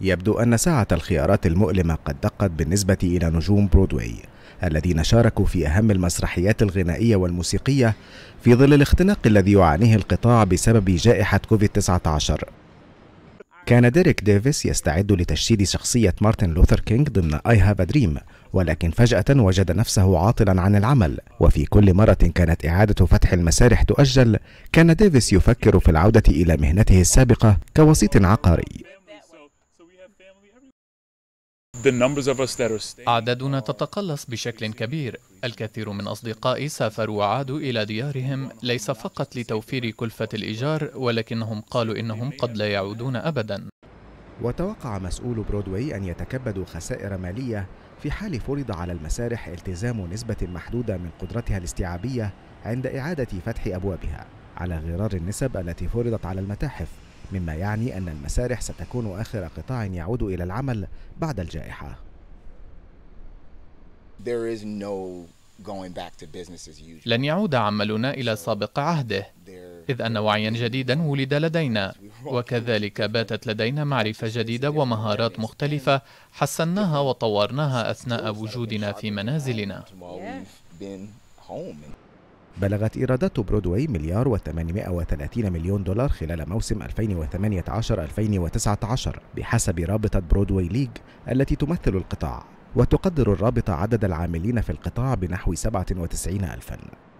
يبدو أن ساعة الخيارات المؤلمة قد دقت بالنسبة إلى نجوم برودواي الذين شاركوا في أهم المسرحيات الغنائية والموسيقية في ظل الاختناق الذي يعانيه القطاع بسبب جائحة كوفيد-19 كان ديريك ديفيس يستعد لتجسيد شخصية مارتن لوثر كينج ضمن آي هاف دريم ولكن فجأة وجد نفسه عاطلا عن العمل وفي كل مرة كانت إعادة فتح المسارح تؤجل كان ديفيس يفكر في العودة إلى مهنته السابقة كوسيط عقاري أعدادنا تتقلص بشكل كبير الكثير من أصدقائي سافروا وعادوا إلى ديارهم ليس فقط لتوفير كلفة الإيجار ولكنهم قالوا إنهم قد لا يعودون أبدا وتوقع مسؤول برودواي أن يتكبدوا خسائر مالية في حال فرض على المسارح التزام نسبة محدودة من قدرتها الاستيعابية عند إعادة فتح أبوابها على غرار النسب التي فرضت على المتاحف مما يعني أن المسارح ستكون آخر قطاع يعود إلى العمل بعد الجائحة لن يعود عملنا إلى سابق عهده إذ أن وعيا جديدا ولد لدينا وكذلك باتت لدينا معرفة جديدة ومهارات مختلفة حسناها وطورناها أثناء وجودنا في منازلنا بلغت إيرادات برودواي مليار و830 مليون دولار خلال موسم 2018-2019 بحسب رابطة برودواي ليج التي تمثل القطاع وتقدر الرابطة عدد العاملين في القطاع بنحو 97 ألفاً